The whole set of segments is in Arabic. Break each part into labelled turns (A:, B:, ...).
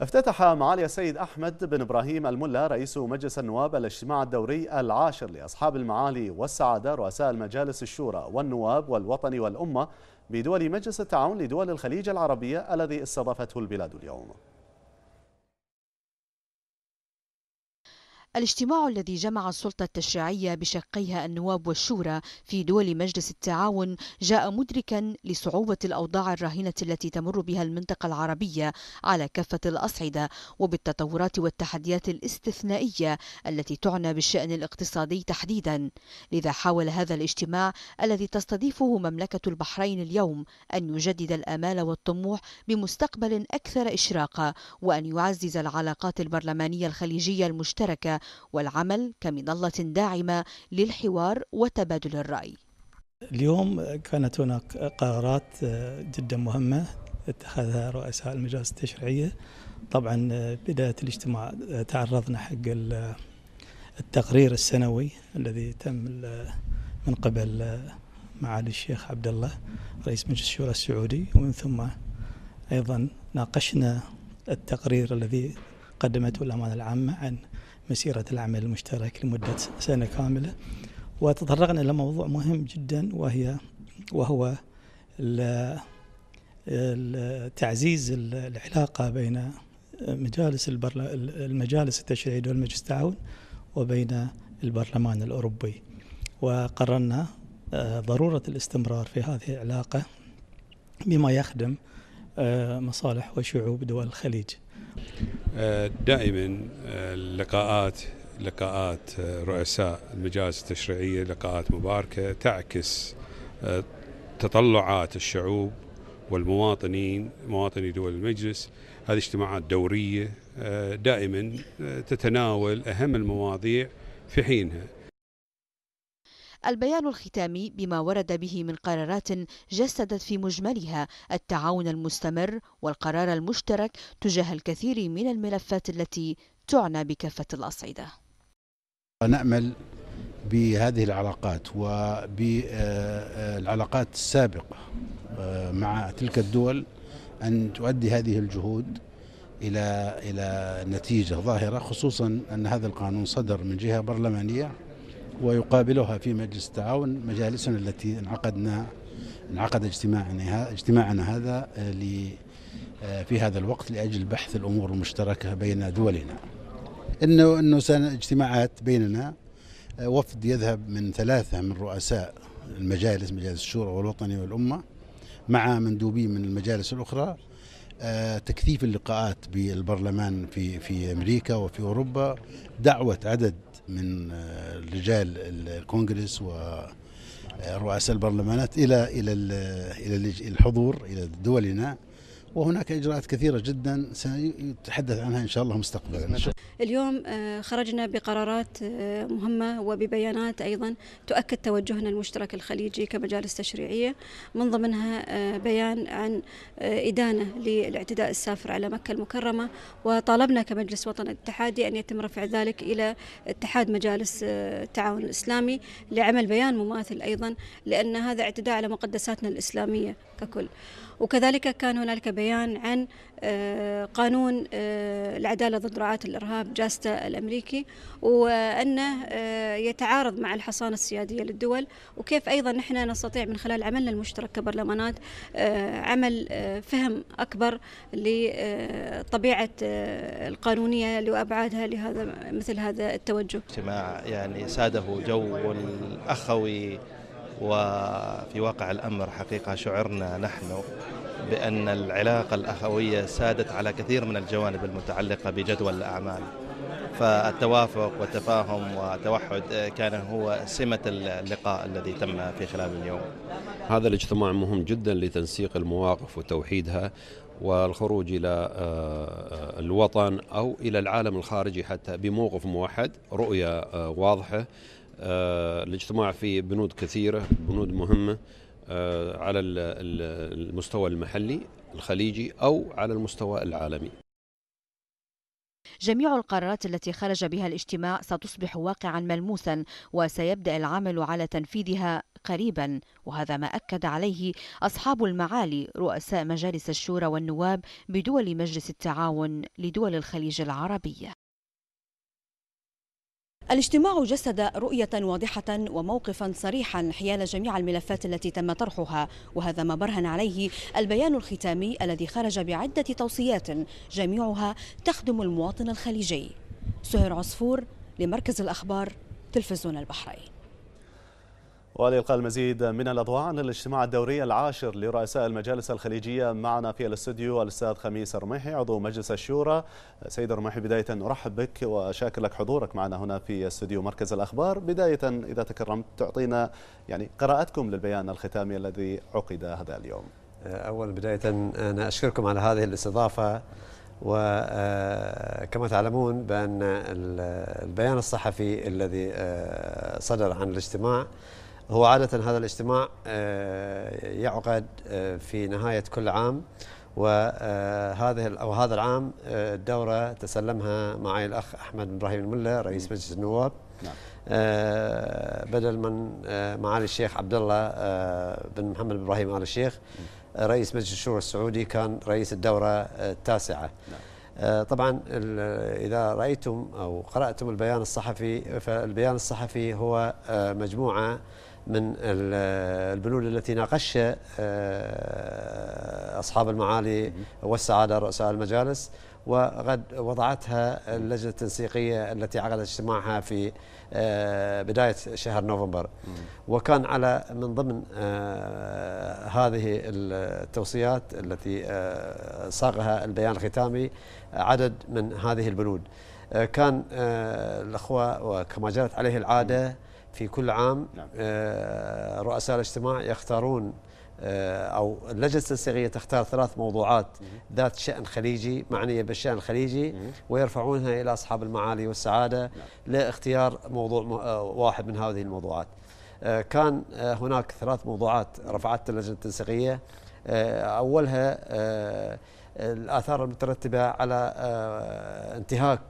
A: افتتح معالي السيد أحمد بن إبراهيم الملا رئيس مجلس النواب الاجتماع الدوري العاشر لأصحاب المعالي والسعادة رؤساء المجالس الشورى والنواب والوطن والأمة بدول مجلس التعاون لدول الخليج العربية الذي استضافته البلاد اليوم
B: الاجتماع الذي جمع السلطة التشريعية بشقيها النواب والشورى في دول مجلس التعاون جاء مدركا لصعوبة الأوضاع الراهنة التي تمر بها المنطقة العربية على كافة الأصعدة وبالتطورات والتحديات الاستثنائية التي تعنى بالشأن الاقتصادي تحديدا لذا حاول هذا الاجتماع الذي تستضيفه مملكة البحرين اليوم أن يجدد الآمال والطموح بمستقبل أكثر إشراقة وأن يعزز العلاقات البرلمانية الخليجية المشتركة والعمل كمظلة داعمة للحوار وتبادل الرأي
C: اليوم كانت هناك قرارات جدا مهمة اتخذها رؤساء المجالس التشريعية طبعا بداية الاجتماع تعرضنا حق التقرير السنوي الذي تم من قبل معالي الشيخ عبد الله رئيس مجلس الشورى السعودي ومن ثم أيضا ناقشنا التقرير الذي قدمته الأمانة العامة عن مسيرة العمل المشترك لمدة سنة كاملة وتطرقنا إلى موضوع مهم جدا وهي وهو تعزيز العلاقة بين مجالس المجالس التشريعية دول مجلس التعاون وبين البرلمان الأوروبي وقررنا آه، ضرورة الاستمرار في هذه العلاقة بما يخدم آه، مصالح وشعوب دول الخليج دائما اللقاءات آه، لقاءات آه، رؤساء المجالس التشريعية لقاءات مباركة تعكس آه، تطلعات الشعوب والمواطنين مواطني دول المجلس هذه اجتماعات دورية دائما تتناول أهم المواضيع في حينها
B: البيان الختامي بما ورد به من قرارات جسدت في مجملها التعاون المستمر والقرار المشترك تجاه الكثير من الملفات التي تعنى بكافة الأصعدة
D: نأمل بهذه العلاقات وبالعلاقات السابقة آه، مع تلك الدول أن تؤدي هذه الجهود إلى إلى نتيجة ظاهرة خصوصا أن هذا القانون صدر من جهة برلمانية ويقابلها في مجلس التعاون مجالسنا التي انعقدنا انعقد اجتماعنا اجتماعنا هذا آه، آه، في هذا الوقت لاجل بحث الامور المشتركه بين دولنا. انه انه اجتماعات بيننا آه، وفد يذهب من ثلاثه من رؤساء المجالس مجالس الشورى والوطني والامه مع مندوبين من المجالس الاخرى آه، تكثيف اللقاءات بالبرلمان في في امريكا وفي اوروبا دعوه عدد من آه، رجال الكونغرس ورؤساء آه، البرلمانات الى الى الى الحضور الى دولنا وهناك اجراءات كثيره جدا سيتحدث عنها ان شاء الله مستقبلا
B: اليوم آه، خرجنا بقرارات آه، مهمه وببيانات ايضا تؤكد توجهنا المشترك الخليجي كمجالس تشريعيه من ضمنها آه، بيان عن ادانه للاعتداء السافر على مكه المكرمه وطالبنا كمجلس وطن الاتحادي ان يتم رفع ذلك الى اتحاد مجالس التعاون الاسلامي لعمل بيان مماثل ايضا لان هذا اعتداء على مقدساتنا الاسلاميه ككل وكذلك كان هنالك بيان عن آه، قانون آه، العدالة ضد رعاة الإرهاب جاستا الأمريكي وأنه آه، يتعارض مع الحصانة السيادية للدول وكيف أيضا نحن نستطيع من خلال عملنا المشترك كبرلمانات عمل فهم أكبر لطبيعة القانونية وأبعادها لهذا مثل هذا التوجه اجتماع
A: يعني ساده جو أخوي وفي واقع الأمر حقيقة شعرنا نحن بأن العلاقة الأخوية سادت على كثير من الجوانب المتعلقة بجدول الأعمال فالتوافق والتفاهم والتوحد كان هو سمة اللقاء الذي تم في خلال اليوم
E: هذا الاجتماع مهم جدا لتنسيق المواقف وتوحيدها والخروج إلى آه، الوطن أو إلى العالم الخارجي حتى بموقف موحد رؤية آه، واضحة آه، الاجتماع فيه بنود كثيرة بنود مهمة آه، على المستوى المحلي الخليجي أو على المستوى العالمي
B: جميع القرارات التي خرج بها الاجتماع ستصبح واقعا ملموسا وسيبدا العمل على تنفيذها قريبا وهذا ما اكد عليه اصحاب المعالي رؤساء مجالس الشورى والنواب بدول مجلس التعاون لدول الخليج العربي الاجتماع جسد رؤية واضحة وموقفا صريحا حيال جميع الملفات التي تم طرحها وهذا ما برهن عليه البيان الختامي الذي خرج بعدة توصيات جميعها تخدم المواطن الخليجي سهر عصفور لمركز الأخبار تلفزيون البحرين
A: ولإلقاء المزيد من الأضواء عن الاجتماع الدوري العاشر لرؤساء المجالس الخليجية معنا في الاستوديو الأستاذ خميس رميحي عضو مجلس الشورى سيد رميحي بداية أرحب بك وشاكر لك حضورك معنا هنا في استوديو مركز الأخبار بداية إذا تكرمت تعطينا يعني قراءتكم للبيان الختامي الذي عقد هذا اليوم
E: أول بداية أنا أشكركم على هذه الاستضافة وكما آه، تعلمون بأن البيان الصحفي الذي آه، صدر عن الاجتماع هو عادة هذا الاجتماع آه، يعقد آه، في نهاية كل عام وهذه آه، او هذا العام الدوره تسلمها معي الاخ احمد ابراهيم الملا رئيس مجلس النواب نعم. بدل من معالي الشيخ عبد الله بن محمد ابراهيم ال الشيخ رئيس مجلس الشورى السعودي كان رئيس الدوره التاسعه نعم. طبعا اذا رايتم او قراتم البيان الصحفي فالبيان الصحفي هو مجموعه من البنود التي ناقش آه، أصحاب المعالي والسعادة رؤساء المجالس وقد وضعتها اللجنة التنسيقية التي عقدت اجتماعها في آه، بداية شهر نوفمبر وكان على من ضمن آه، هذه التوصيات التي صاغها البيان الختامي عدد من هذه البنود كان الأخوة وكما جرت عليه العادة في كل عام نعم. آه، رؤساء الاجتماع يختارون آه، أو اللجنة التنسيقيه تختار ثلاث موضوعات ذات شأن خليجي معنية بالشأن الخليجي ويرفعونها إلى أصحاب المعالي والسعادة نعم. لاختيار موضوع آه، واحد من هذه الموضوعات كان هناك ثلاث موضوعات رفعتها اللجنة التنسيقية أولها الآثار المترتبة على انتهاك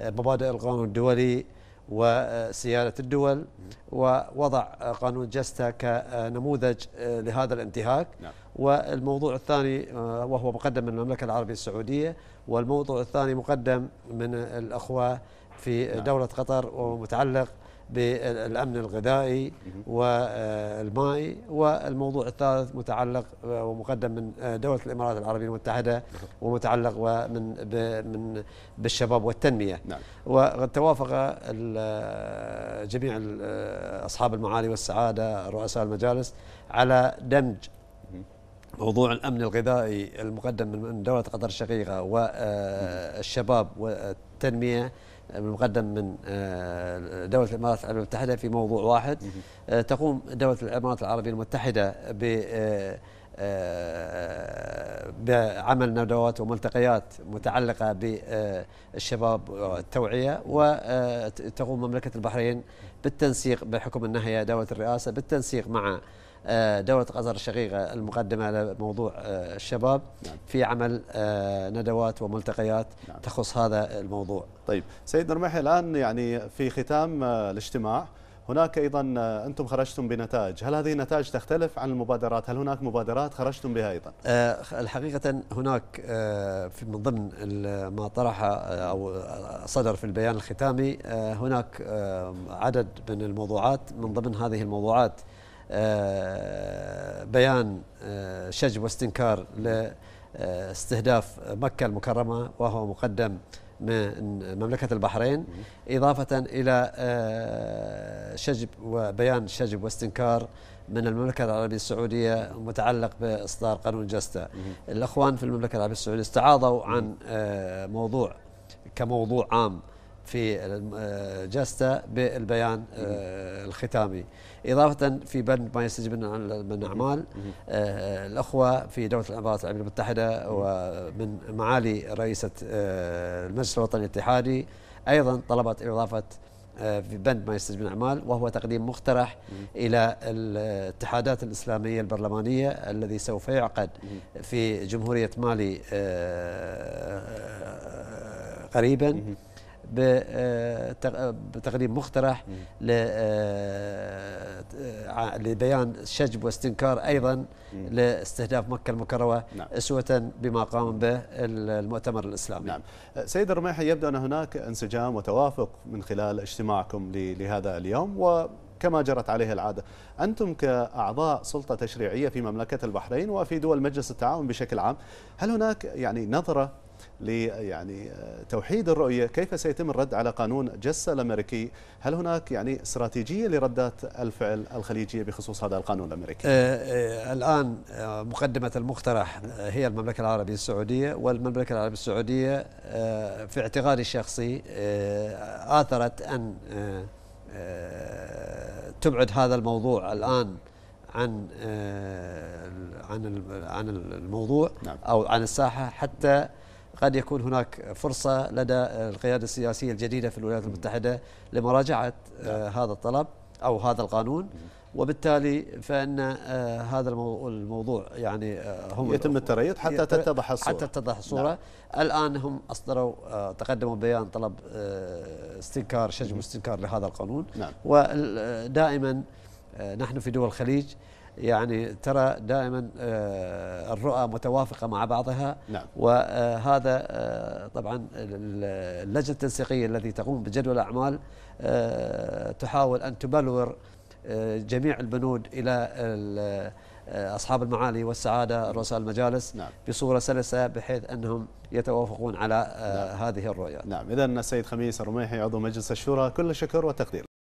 E: مبادئ القانون الدولي وسياده الدول ووضع قانون جستا كنموذج آه، لهذا الانتهاك نعم. والموضوع الثاني آه، وهو مقدم من المملكه العربيه السعوديه والموضوع الثاني مقدم من الاخوه في نعم. دوله قطر ومتعلق بالامن الغذائي والمائي والموضوع الثالث متعلق ومقدم من دوله الامارات العربيه المتحده نعم. ومتعلق ومن من بالشباب والتنميه نعم. وقد توافق جميع اصحاب المعالي والسعاده رؤساء المجالس على دمج موضوع الامن الغذائي المقدم من دوله قطر الشقيقه والشباب آه، والتنميه المقدم من آه، دولة الإمارات العربية المتحدة في موضوع واحد آه، تقوم دولة الإمارات العربية المتحدة ب آه، بعمل ندوات وملتقيات متعلقة بالشباب والتوعية وتقوم مملكة البحرين بالتنسيق بحكم أنها هي دولة الرئاسة بالتنسيق مع آه، دولة قطر الشقيقة المقدمة على
A: موضوع آه، الشباب نعم. في عمل آه، ندوات وملتقيات نعم. تخص هذا الموضوع طيب سيد نرمحي الآن يعني في ختام الاجتماع هناك أيضا أنتم خرجتم بنتائج هل هذه النتائج تختلف عن المبادرات هل هناك مبادرات خرجتم بها أيضا
E: الحقيقة هناك في من ضمن ما طرح أو صدر في البيان الختامي هناك عدد من الموضوعات من ضمن هذه الموضوعات آه، بيان آه، شجب واستنكار لاستهداف مكة المكرمة وهو مقدم من مملكة البحرين إضافة إلى آه، شجب وبيان شجب واستنكار من المملكة العربية السعودية متعلق بإصدار قانون جستا الأخوان في المملكة العربية السعودية استعاضوا عن موضوع كموضوع عام في جاستا بالبيان آه، الختامي إضافة في بند ما يستجيب من أعمال آه، الأخوة في دولة الإمارات العربية المتحدة ومن معالي رئيسة آه، المجلس الوطني الاتحادي أيضا طلبت إضافة في بند ما يستجيب الأعمال وهو تقديم مقترح إلى الاتحادات الإسلامية البرلمانية الذي سوف يعقد في جمهورية مالي قريبا آه، بتقديم مقترح آه، آه، لبيان شجب واستنكار ايضا لاستهداف مكه
A: المكرمه نعم. اسوه بما قام به المؤتمر الاسلامي. نعم. سيد الرميحي يبدو ان هناك انسجام وتوافق من خلال اجتماعكم لهذا اليوم و كما جرت عليه العادة أنتم كأعضاء سلطة تشريعية في مملكة البحرين وفي دول مجلس التعاون بشكل عام هل هناك يعني نظرة يعني آه، توحيد الرؤية كيف سيتم الرد على قانون جس الأمريكي هل هناك يعني استراتيجية لردات الفعل الخليجية بخصوص هذا القانون الأمريكي
E: آه، آه، الآن مقدمة المقترح هي المملكة العربية السعودية والمملكة العربية السعودية في اعتقادي الشخصي آثرت أن تبعد هذا الموضوع الآن عن عن عن الموضوع نعم. او عن الساحه حتى قد يكون هناك فرصة لدى القيادة السياسية الجديدة في الولايات المتحدة لمراجعة آه، نعم. هذا الطلب أو هذا القانون وبالتالي فان آه، هذا الموضوع يعني آه، هم يتم التريث حتى تتضح الصوره حتى تتضح الصوره نعم. الان هم اصدروا تقدموا بيان طلب استنكار شجم استنكار لهذا القانون نعم. ودائما نحن في دول الخليج يعني ترى دائما آه، الرؤى متوافقة مع بعضها نعم. وهذا آه، آه، طبعا اللجنة التنسيقية التي تقوم بجدول الأعمال تحاول أن تبلور جميع البنود إلى أصحاب المعالي والسعادة نعم. رؤساء
A: المجالس نعم. بصورة سلسة بحيث أنهم يتوافقون على نعم. هذه الرؤية نعم إذا السيد خميس الرميحي عضو مجلس الشورى كل الشكر والتقدير